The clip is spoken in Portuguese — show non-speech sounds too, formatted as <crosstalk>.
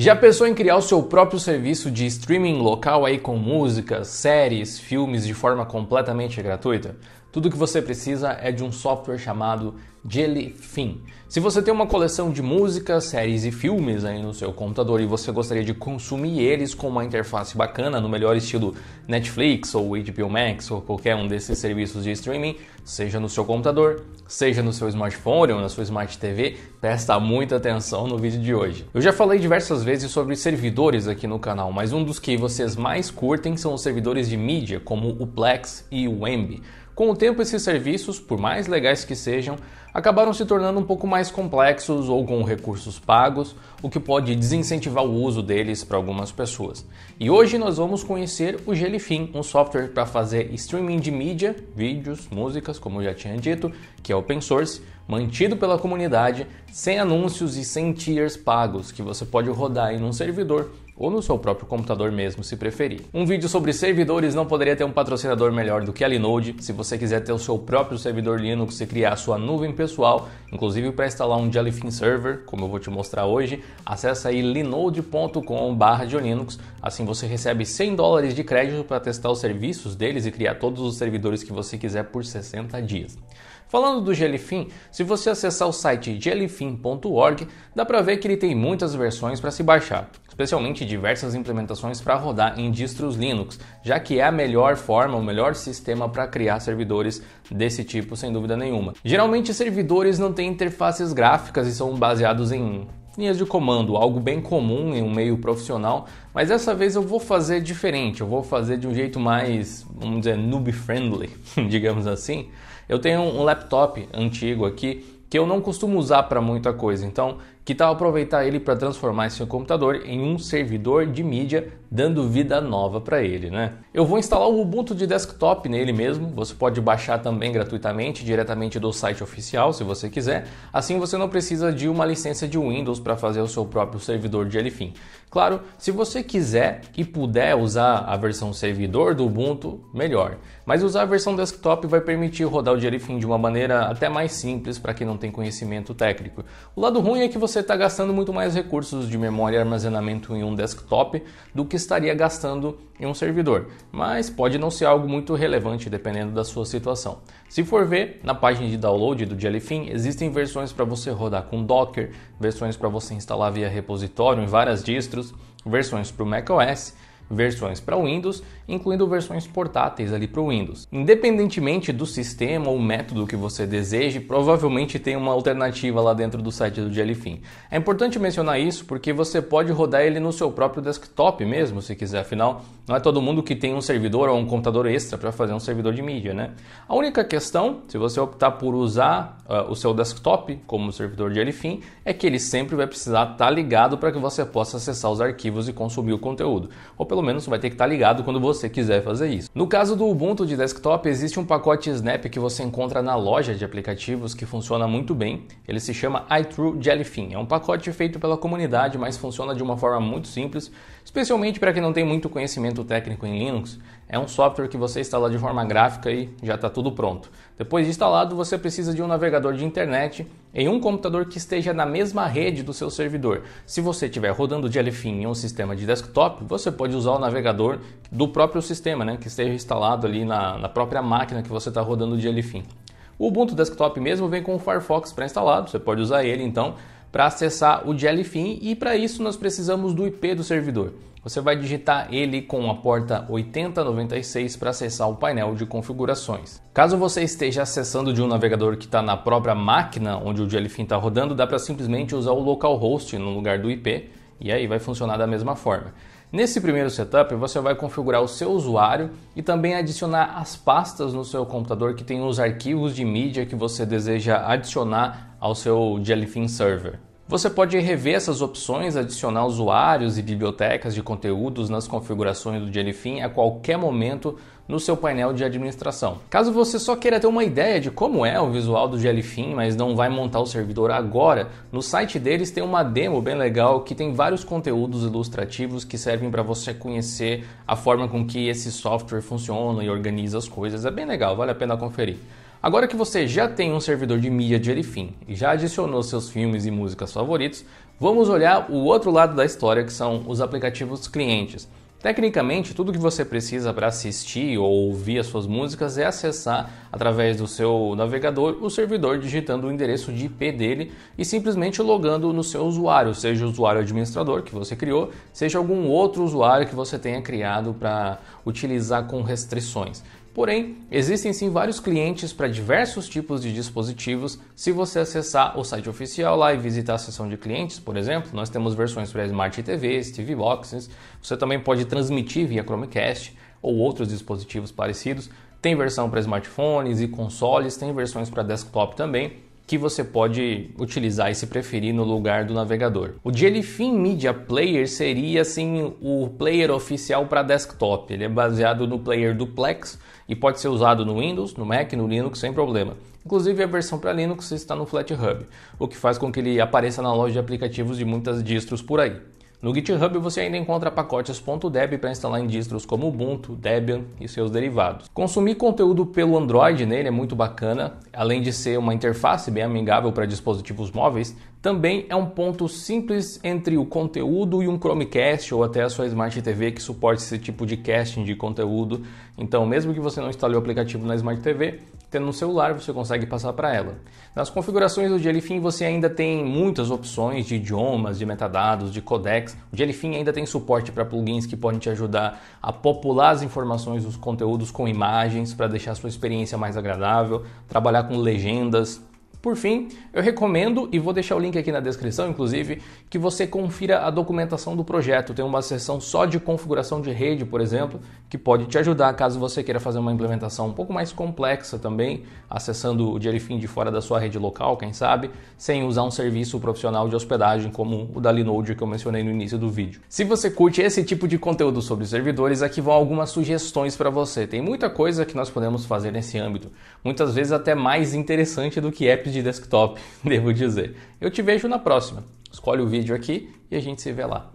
Já pensou em criar o seu próprio serviço de streaming local aí com músicas, séries, filmes de forma completamente gratuita? Tudo que você precisa é de um software chamado Jellyfin. Se você tem uma coleção de músicas, séries e filmes aí no seu computador e você gostaria de consumir eles com uma interface bacana, no melhor estilo Netflix ou HBO Max ou qualquer um desses serviços de streaming, seja no seu computador, seja no seu smartphone ou na sua Smart TV, presta muita atenção no vídeo de hoje. Eu já falei diversas vezes sobre servidores aqui no canal, mas um dos que vocês mais curtem são os servidores de mídia, como o Plex e o Wemby. Com o tempo, esses serviços, por mais legais que sejam, acabaram se tornando um pouco mais complexos ou com recursos pagos, o que pode desincentivar o uso deles para algumas pessoas. E hoje nós vamos conhecer o Jellyfin, um software para fazer streaming de mídia, vídeos, músicas, como eu já tinha dito, que é open source, mantido pela comunidade, sem anúncios e sem tiers pagos, que você pode rodar em um servidor ou no seu próprio computador mesmo, se preferir. Um vídeo sobre servidores não poderia ter um patrocinador melhor do que a Linode. Se você quiser ter o seu próprio servidor Linux e criar a sua nuvem pessoal, inclusive para instalar um Jellyfin Server, como eu vou te mostrar hoje, acesse aí linode.com/linux. Assim você recebe 100 dólares de crédito para testar os serviços deles e criar todos os servidores que você quiser por 60 dias. Falando do Jellyfin, se você acessar o site jellyfin.org, dá para ver que ele tem muitas versões para se baixar, especialmente diversas implementações para rodar em distros Linux, já que é a melhor forma, o melhor sistema para criar servidores desse tipo, sem dúvida nenhuma. Geralmente, servidores não têm interfaces gráficas e são baseados em linhas de comando, algo bem comum em um meio profissional, mas dessa vez eu vou fazer diferente, eu vou fazer de um jeito mais, vamos dizer, noob friendly, <laughs> digamos assim. Eu tenho um laptop antigo aqui que eu não costumo usar para muita coisa, então que tal aproveitar ele para transformar seu computador em um servidor de mídia, dando vida nova para ele, né? Eu vou instalar o Ubuntu de desktop nele mesmo. Você pode baixar também gratuitamente diretamente do site oficial, se você quiser. Assim você não precisa de uma licença de Windows para fazer o seu próprio servidor de Elfin. Claro, se você quiser e puder usar a versão servidor do Ubuntu, melhor. Mas usar a versão desktop vai permitir rodar o Jellyfin de uma maneira até mais simples para quem não tem conhecimento técnico. O lado ruim é que você você está gastando muito mais recursos de memória e armazenamento em um desktop do que estaria gastando em um servidor, mas pode não ser algo muito relevante dependendo da sua situação. Se for ver, na página de download do Jellyfin existem versões para você rodar com Docker, versões para você instalar via repositório em várias distros, versões para o macOS versões para Windows, incluindo versões portáteis ali para o Windows. Independentemente do sistema ou método que você deseje, provavelmente tem uma alternativa lá dentro do site do Jellyfin. É importante mencionar isso porque você pode rodar ele no seu próprio desktop mesmo, se quiser, afinal, não é todo mundo que tem um servidor ou um computador extra para fazer um servidor de mídia, né? A única questão, se você optar por usar uh, o seu desktop como servidor de Jellyfin, é que ele sempre vai precisar estar tá ligado para que você possa acessar os arquivos e consumir o conteúdo. Ou pelo pelo menos vai ter que estar tá ligado quando você quiser fazer isso. No caso do Ubuntu de desktop, existe um pacote Snap que você encontra na loja de aplicativos que funciona muito bem. Ele se chama iTrue Jellyfin. É um pacote feito pela comunidade, mas funciona de uma forma muito simples, especialmente para quem não tem muito conhecimento técnico em Linux. É um software que você instala de forma gráfica e já está tudo pronto. Depois de instalado, você precisa de um navegador de internet em um computador que esteja na mesma rede do seu servidor. Se você estiver rodando Jellyfin em um sistema de desktop, você pode usar o navegador do próprio sistema, né, que esteja instalado ali na, na própria máquina que você está rodando o Jellyfin. O Ubuntu Desktop mesmo vem com o Firefox pré-instalado, você pode usar ele então para acessar o Jellyfin e para isso nós precisamos do IP do servidor. Você vai digitar ele com a porta 8096 para acessar o painel de configurações. Caso você esteja acessando de um navegador que está na própria máquina onde o Jellyfin está rodando, dá para simplesmente usar o localhost no lugar do IP e aí vai funcionar da mesma forma. Nesse primeiro setup, você vai configurar o seu usuário e também adicionar as pastas no seu computador que tem os arquivos de mídia que você deseja adicionar ao seu Jellyfin Server. Você pode rever essas opções, adicionar usuários e bibliotecas de conteúdos nas configurações do Jellyfin a qualquer momento no seu painel de administração. Caso você só queira ter uma ideia de como é o visual do Jellyfin, mas não vai montar o servidor agora, no site deles tem uma demo bem legal que tem vários conteúdos ilustrativos que servem para você conhecer a forma com que esse software funciona e organiza as coisas. É bem legal, vale a pena conferir. Agora que você já tem um servidor de mídia de Elifim e já adicionou seus filmes e músicas favoritos, vamos olhar o outro lado da história que são os aplicativos clientes. Tecnicamente, tudo que você precisa para assistir ou ouvir as suas músicas é acessar através do seu navegador o servidor digitando o endereço de IP dele e simplesmente logando no seu usuário, seja o usuário administrador que você criou, seja algum outro usuário que você tenha criado para utilizar com restrições. Porém, existem sim vários clientes para diversos tipos de dispositivos. Se você acessar o site oficial lá e visitar a seção de clientes, por exemplo, nós temos versões para Smart TVs, TV Boxes, você também pode transmitir via Chromecast ou outros dispositivos parecidos. Tem versão para smartphones e consoles, tem versões para desktop também que você pode utilizar e se preferir no lugar do navegador. O Jellyfin Media Player seria assim o player oficial para desktop. Ele é baseado no player Duplex e pode ser usado no Windows, no Mac, no Linux sem problema. Inclusive a versão para Linux está no FlatHub, o que faz com que ele apareça na loja de aplicativos de muitas distros por aí. No GitHub você ainda encontra pacotes.deb para instalar em distros como Ubuntu, Debian e seus derivados. Consumir conteúdo pelo Android nele é muito bacana, além de ser uma interface bem amigável para dispositivos móveis, também é um ponto simples entre o conteúdo e um Chromecast ou até a sua Smart TV que suporte esse tipo de casting de conteúdo. Então, mesmo que você não instale o aplicativo na Smart TV, tendo no celular você consegue passar para ela. Nas configurações do Jellyfin você ainda tem muitas opções de idiomas, de metadados, de codecs. O Jellyfin ainda tem suporte para plugins que podem te ajudar a popular as informações dos conteúdos com imagens para deixar a sua experiência mais agradável, trabalhar com legendas, por fim, eu recomendo e vou deixar o link aqui na descrição, inclusive, que você confira a documentação do projeto. Tem uma seção só de configuração de rede, por exemplo, que pode te ajudar caso você queira fazer uma implementação um pouco mais complexa também, acessando o Jellyfin de fora da sua rede local, quem sabe, sem usar um serviço profissional de hospedagem como o da Linode que eu mencionei no início do vídeo. Se você curte esse tipo de conteúdo sobre servidores, aqui vão algumas sugestões para você. Tem muita coisa que nós podemos fazer nesse âmbito, muitas vezes até mais interessante do que apps de de desktop, <laughs> devo dizer. Eu te vejo na próxima. Escolhe o vídeo aqui e a gente se vê lá.